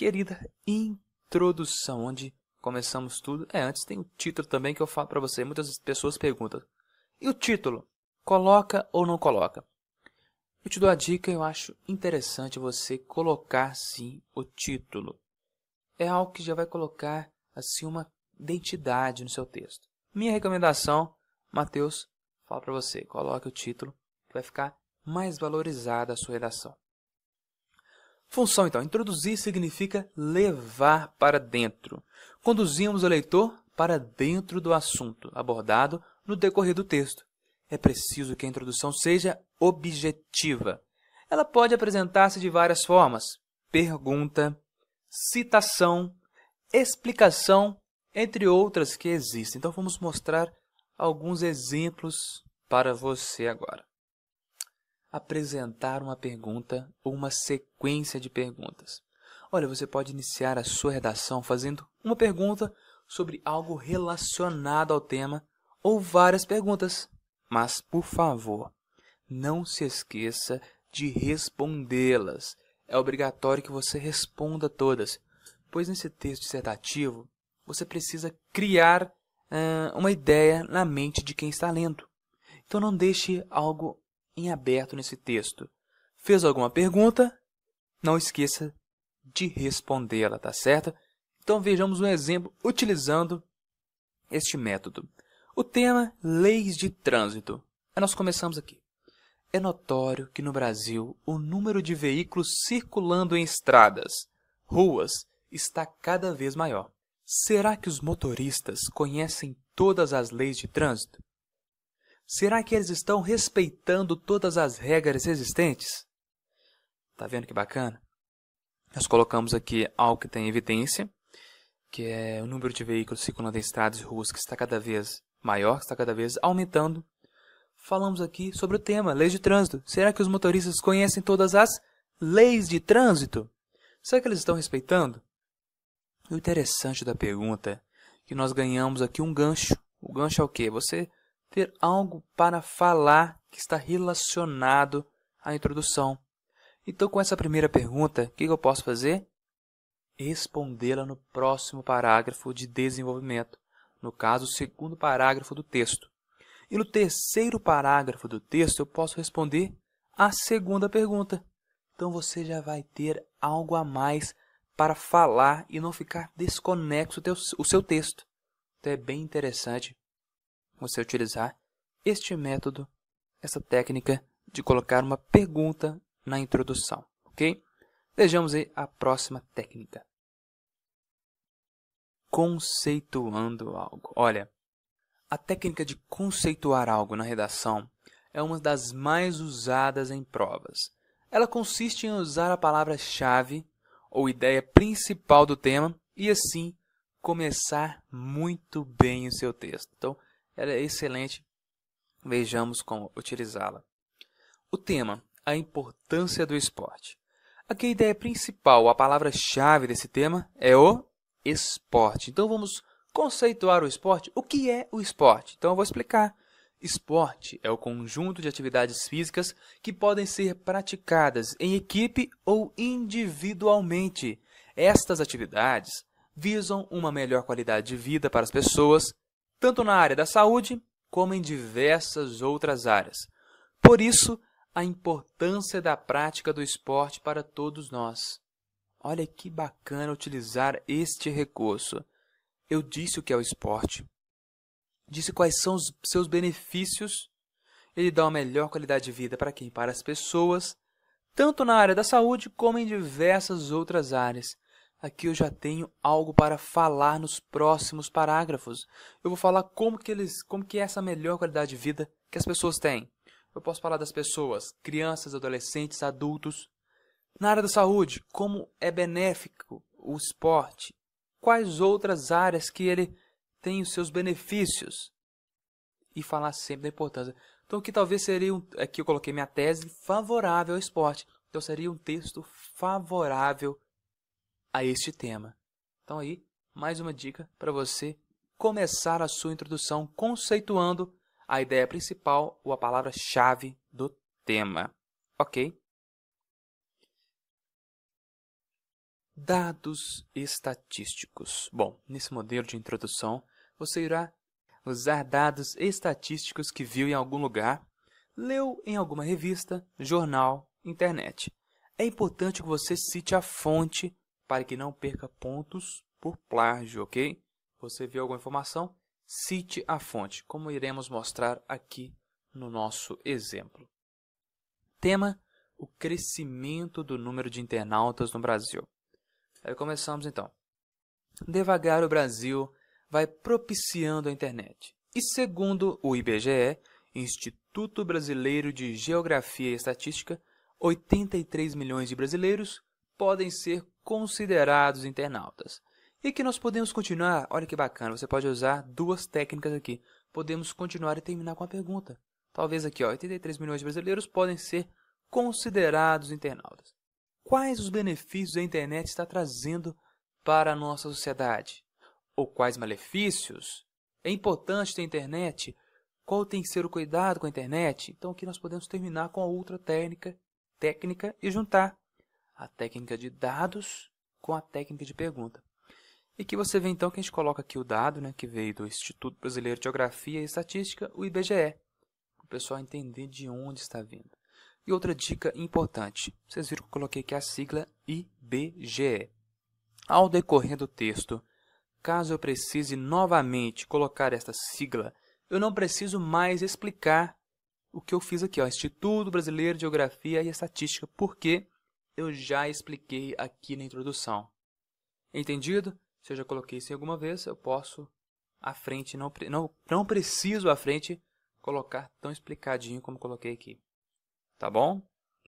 querida introdução, onde começamos tudo. É, antes tem o título também que eu falo para você. Muitas pessoas perguntam: e o título? Coloca ou não coloca? Eu te dou a dica, eu acho interessante você colocar sim o título. É algo que já vai colocar assim uma identidade no seu texto. Minha recomendação, Mateus, fala para você, coloque o título que vai ficar mais valorizada a sua redação. Função, então. Introduzir significa levar para dentro. Conduzimos o leitor para dentro do assunto abordado no decorrer do texto. É preciso que a introdução seja objetiva. Ela pode apresentar-se de várias formas: pergunta, citação, explicação, entre outras que existem. Então, vamos mostrar alguns exemplos para você agora apresentar uma pergunta ou uma sequência de perguntas. Olha, você pode iniciar a sua redação fazendo uma pergunta sobre algo relacionado ao tema ou várias perguntas. Mas, por favor, não se esqueça de respondê-las. É obrigatório que você responda todas, pois nesse texto dissertativo você precisa criar uh, uma ideia na mente de quem está lendo. Então não deixe algo em aberto nesse texto. Fez alguma pergunta? Não esqueça de respondê-la, tá certo? Então vejamos um exemplo utilizando este método. O tema Leis de Trânsito. Aí nós começamos aqui. É notório que no Brasil o número de veículos circulando em estradas, ruas, está cada vez maior. Será que os motoristas conhecem todas as leis de trânsito? Será que eles estão respeitando todas as regras existentes? Tá vendo que bacana? Nós colocamos aqui algo que tem evidência, que é o número de veículos circulando em estradas e ruas que está cada vez maior, que está cada vez aumentando. Falamos aqui sobre o tema, leis de trânsito. Será que os motoristas conhecem todas as leis de trânsito? Será que eles estão respeitando? O interessante da pergunta é que nós ganhamos aqui um gancho. O gancho é o quê? Você ter algo para falar que está relacionado à introdução. Então, com essa primeira pergunta, o que eu posso fazer? Respondê-la no próximo parágrafo de desenvolvimento, no caso, o segundo parágrafo do texto. E no terceiro parágrafo do texto, eu posso responder a segunda pergunta. Então, você já vai ter algo a mais para falar e não ficar desconexo o seu texto. Então, é bem interessante você utilizar este método, essa técnica de colocar uma pergunta na introdução, ok? Vejamos aí a próxima técnica. Conceituando algo. Olha, a técnica de conceituar algo na redação é uma das mais usadas em provas. Ela consiste em usar a palavra-chave ou ideia principal do tema e assim começar muito bem o seu texto. Então, é excelente. Vejamos como utilizá-la. O tema: a importância do esporte. Aqui a ideia principal, a palavra-chave desse tema é o esporte. Então vamos conceituar o esporte. O que é o esporte? Então eu vou explicar. Esporte é o conjunto de atividades físicas que podem ser praticadas em equipe ou individualmente. Estas atividades visam uma melhor qualidade de vida para as pessoas, tanto na área da saúde como em diversas outras áreas. Por isso, a importância da prática do esporte para todos nós. Olha que bacana utilizar este recurso. Eu disse o que é o esporte, disse quais são os seus benefícios. Ele dá uma melhor qualidade de vida para quem? Para as pessoas, tanto na área da saúde como em diversas outras áreas. Aqui eu já tenho algo para falar nos próximos parágrafos. Eu vou falar como que eles, como que é essa melhor qualidade de vida que as pessoas têm. Eu posso falar das pessoas, crianças, adolescentes, adultos. Na área da saúde, como é benéfico o esporte? Quais outras áreas que ele tem os seus benefícios? E falar sempre da importância. Então, que talvez seria um, aqui eu coloquei minha tese favorável ao esporte. Então, seria um texto favorável a este tema. Então aí, mais uma dica para você começar a sua introdução conceituando a ideia principal ou a palavra-chave do tema. OK? Dados estatísticos. Bom, nesse modelo de introdução, você irá usar dados estatísticos que viu em algum lugar, leu em alguma revista, jornal, internet. É importante que você cite a fonte para que não perca pontos por plágio, ok? Você viu alguma informação? Cite a fonte, como iremos mostrar aqui no nosso exemplo. Tema: o crescimento do número de internautas no Brasil. Aí começamos então. Devagar o Brasil vai propiciando a internet. E segundo o IBGE, Instituto Brasileiro de Geografia e Estatística, 83 milhões de brasileiros podem ser considerados internautas. E que nós podemos continuar, olha que bacana, você pode usar duas técnicas aqui. Podemos continuar e terminar com a pergunta. Talvez aqui, ó, 83 milhões de brasileiros podem ser considerados internautas. Quais os benefícios a internet está trazendo para a nossa sociedade? Ou quais malefícios? É importante ter internet? Qual tem que ser o cuidado com a internet? Então aqui nós podemos terminar com a outra técnica, técnica e juntar a técnica de dados com a técnica de pergunta. E que você vê então que a gente coloca aqui o dado, né, que veio do Instituto Brasileiro de Geografia e Estatística, o IBGE, para o pessoal entender de onde está vindo. E outra dica importante, vocês viram que eu coloquei aqui a sigla IBGE. Ao decorrer do texto, caso eu precise novamente colocar esta sigla, eu não preciso mais explicar o que eu fiz aqui, ó, Instituto Brasileiro de Geografia e Estatística, porque eu já expliquei aqui na introdução. Entendido? Se eu já coloquei isso alguma vez, eu posso à frente, não, não, não preciso à frente colocar tão explicadinho como coloquei aqui. Tá bom?